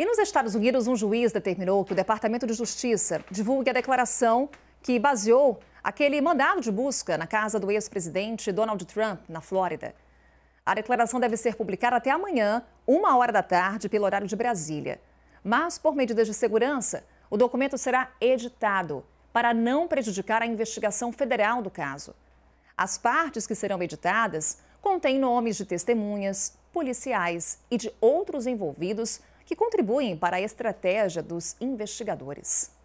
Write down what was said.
E nos Estados Unidos, um juiz determinou que o Departamento de Justiça divulgue a declaração que baseou aquele mandado de busca na casa do ex-presidente Donald Trump, na Flórida. A declaração deve ser publicada até amanhã, uma hora da tarde, pelo horário de Brasília. Mas, por medidas de segurança, o documento será editado para não prejudicar a investigação federal do caso. As partes que serão editadas contém nomes de testemunhas, policiais e de outros envolvidos que contribuem para a estratégia dos investigadores.